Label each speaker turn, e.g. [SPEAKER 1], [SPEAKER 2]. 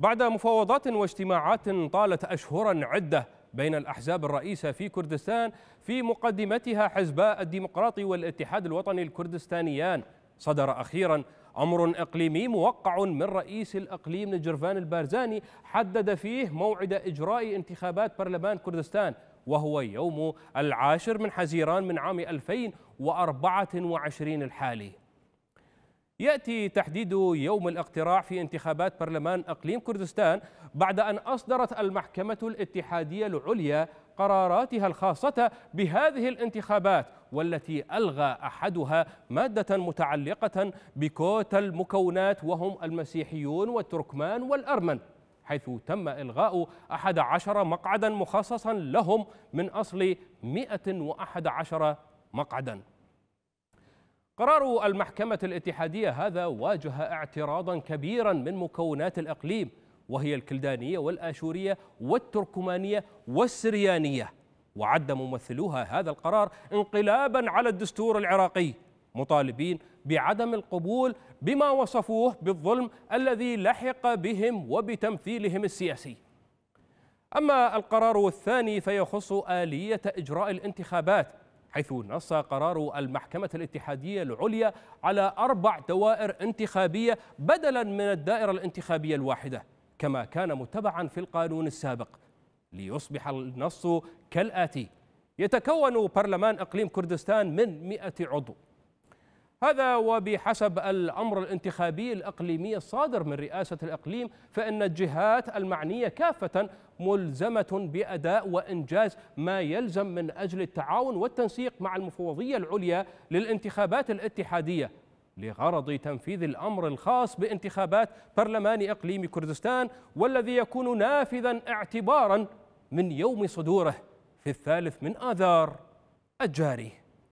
[SPEAKER 1] بعد مفاوضات واجتماعات طالت أشهرا عدة بين الأحزاب الرئيسة في كردستان في مقدمتها حزبا الديمقراطي والاتحاد الوطني الكردستانيان صدر أخيرا أمر إقليمي موقع من رئيس الإقليم نجرفان البارزاني حدد فيه موعد إجراء انتخابات برلمان كردستان وهو يوم العاشر من حزيران من عام 2024 الحالي يأتي تحديد يوم الاقتراع في انتخابات برلمان أقليم كردستان بعد أن أصدرت المحكمة الاتحادية العليا قراراتها الخاصة بهذه الانتخابات والتي ألغى أحدها مادة متعلقة بكوتا المكونات وهم المسيحيون والتركمان والأرمن حيث تم إلغاء أحد عشر مقعدا مخصصا لهم من أصل 111 مقعدا قرار المحكمة الاتحادية هذا واجه اعتراضا كبيرا من مكونات الإقليم وهي الكلدانية والآشورية والتركمانية والسريانية وعد ممثلوها هذا القرار انقلابا على الدستور العراقي مطالبين بعدم القبول بما وصفوه بالظلم الذي لحق بهم وبتمثيلهم السياسي أما القرار الثاني فيخص آلية إجراء الانتخابات حيث نص قرار المحكمة الاتحادية العليا على أربع دوائر انتخابية بدلا من الدائرة الانتخابية الواحدة كما كان متبعا في القانون السابق ليصبح النص كالآتي يتكون برلمان إقليم كردستان من مئة عضو هذا وبحسب الأمر الانتخابي الأقليمي الصادر من رئاسة الأقليم فإن الجهات المعنية كافة ملزمة بأداء وإنجاز ما يلزم من أجل التعاون والتنسيق مع المفوضية العليا للانتخابات الاتحادية لغرض تنفيذ الأمر الخاص بانتخابات برلمان إقليم كردستان والذي يكون نافذا اعتبارا من يوم صدوره في الثالث من آذار الجاري